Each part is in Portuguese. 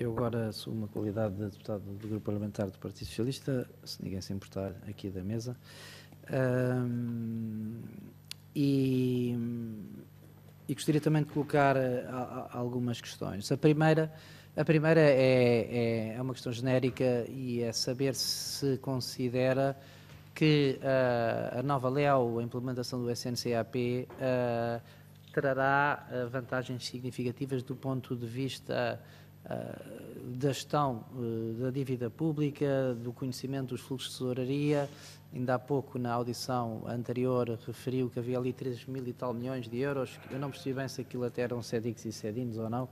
Eu agora sou uma qualidade de deputado do Grupo Parlamentar do Partido Socialista, se ninguém se importar aqui da mesa. Um, e, e, gostaria também de colocar a, eh, a, algumas questões. A primeira, a primeira é, é, é, uma questão genérica e é saber se considera que uh, a nova LEO, a implementação do SNCAP, uh, eh, trará vantagens significativas do ponto de vista eh, da gestão eh, da dívida pública, do conhecimento dos fluxos de tesouraria. Ainda há pouco, na audição anterior, referiu que havia ali 3 mil e tal milhões de euros. Eu não percebi bem se aquilo até eram CEDICs e CEDINs ou não.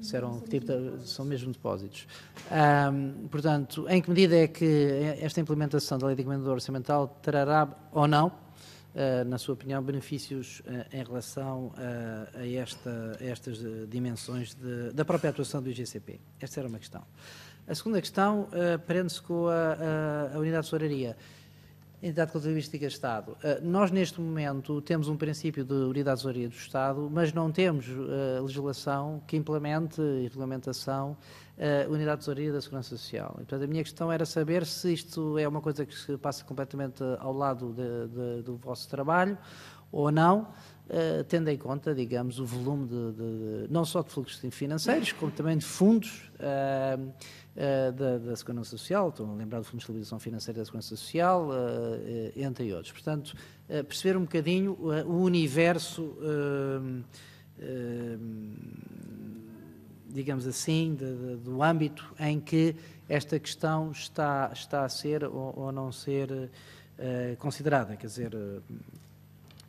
Se eram, não, tipo, mesmo são mesmo depósitos. Um, portanto, em que medida é que esta implementação da Lei de Encomendador Orçamental trará ou não eh, na sua opinião, benefícios eh, em relação eh, a, esta, a estas dimensões de, da própria atuação do IGCP? Esta era uma questão. A segunda questão prende-se com a, a, a unidade de soraria. Entidade Contabilística Estado. Ah, nós, neste momento, temos um princípio de unidade de do Estado, mas não temos ah, legislação que implemente e regulamentação a ah, unidade de da Segurança Social. E, portanto, a minha questão era saber se isto é uma coisa que se passa completamente ao lado de, de, do vosso trabalho ou não, eh, tendo em conta, digamos, o volume de, de, de, não só de fluxos financeiros, como também de fundos uh, da, da, Segurança Social, estou a lembrar do Fundo de Estabilização Financeira da Segurança Social, entre outros. Portanto, perceber um bocadinho o universo digamos assim, de, de, do âmbito em que esta questão está, está a ser ou, ou não ser uh, considerada. Quer dizer,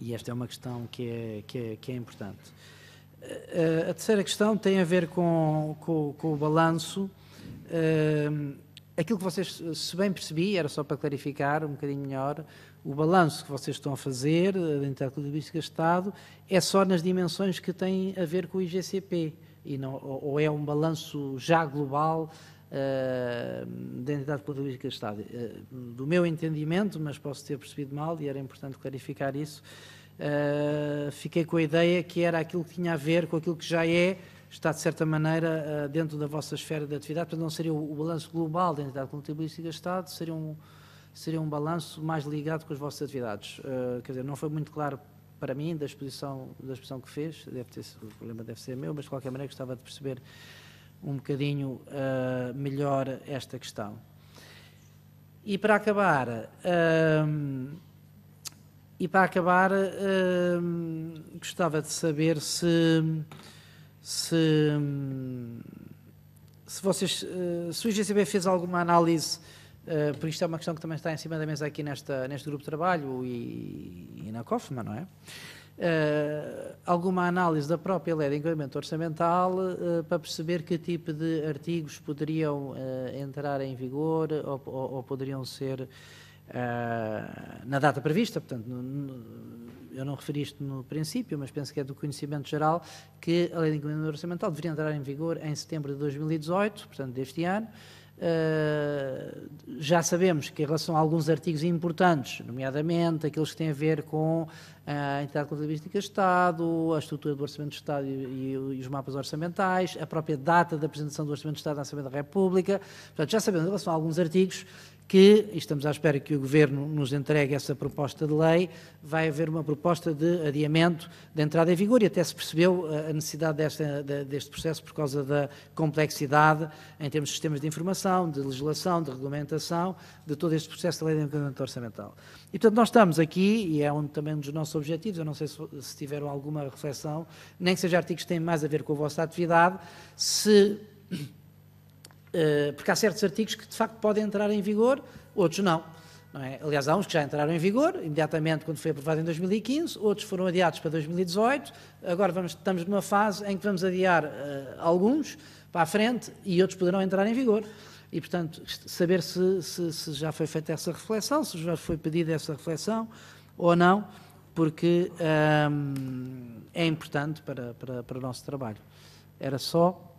e esta é uma questão que é, que é, que é importante. Eh, eh, a terceira questão tem a ver com, com, com o balanço. Eh, aquilo que vocês, se bem percebi, era só para clarificar um bocadinho melhor, o balanço que vocês estão a fazer da entidade contabilistica de Estado é só nas dimensões que têm a ver com o IGCP, e não, ou é um balanço já global ah, da entidade do Estado. Ah, do meu entendimento, mas posso ter percebido mal e era importante clarificar isso, ah, fiquei com a ideia que era aquilo que tinha a ver com aquilo que já é, está de certa maneira dentro da vossa esfera de atividade, portanto não seria o, balanço global da entidade do Estado, seria um, seria um balanço mais ligado com as vossas atividades. quer dizer, não foi muito claro para mim da exposição, da exposição que fez, deve ter, o problema deve ser meu, mas de qualquer maneira gostava de perceber um bocadinho uh, melhor esta questão. E para acabar, uh, e para acabar uh, gostava de saber se, se, se, vocês, se o IGCB fez alguma análise, uh, porque isto é uma questão que também está em cima da mesa aqui nesta, neste grupo de trabalho e, e na COFMA, não é? Uh, alguma análise da própria lei de enquadramento orçamental uh, para perceber que tipo de artigos poderiam uh, entrar em vigor ou, ou, ou poderiam ser na data prevista, portanto, no, no, eu não referi isto no princípio, mas penso que é do conhecimento geral, que a lei de enquadramento orçamental deveria entrar em vigor em setembro de 2018, portanto, deste ano, eh, já sabemos que em relação a alguns artigos importantes, nomeadamente aqueles que têm a ver com eh, a entidade contabilística de Estado, a estrutura do Orçamento de Estado e, os mapas orçamentais, a própria data da apresentação do Orçamento de Estado na Assembleia da República. Portanto, já sabemos em relação a alguns artigos que, e estamos à espera que o Governo nos entregue essa proposta de lei, vai haver uma proposta de adiamento da entrada em vigor e até se percebeu eh, a necessidade desta, deste processo por causa da complexidade em termos de sistemas de informação, de legislação, de regulamentação, de todo este processo de lei de encaminhamento orçamental. E, portanto, nós estamos aqui, e é um também um dos nossos objetivos, eu não sei se, se tiveram alguma reflexão, nem que seja artigos que têm mais a ver com a vossa atividade, se eh, porque há certos artigos que de facto podem entrar em vigor, outros não. não é? Aliás, há uns que já entraram em vigor imediatamente quando foi aprovado em 2015, outros foram adiados para 2018. Agora vamos, estamos numa fase em que vamos adiar uh, alguns para a frente e outros poderão entrar em vigor. E, portanto, saber se, se, se já foi feita essa reflexão, se já foi pedida essa reflexão ou não, porque um, ehm, é importante para, para, para o nosso trabalho. Era só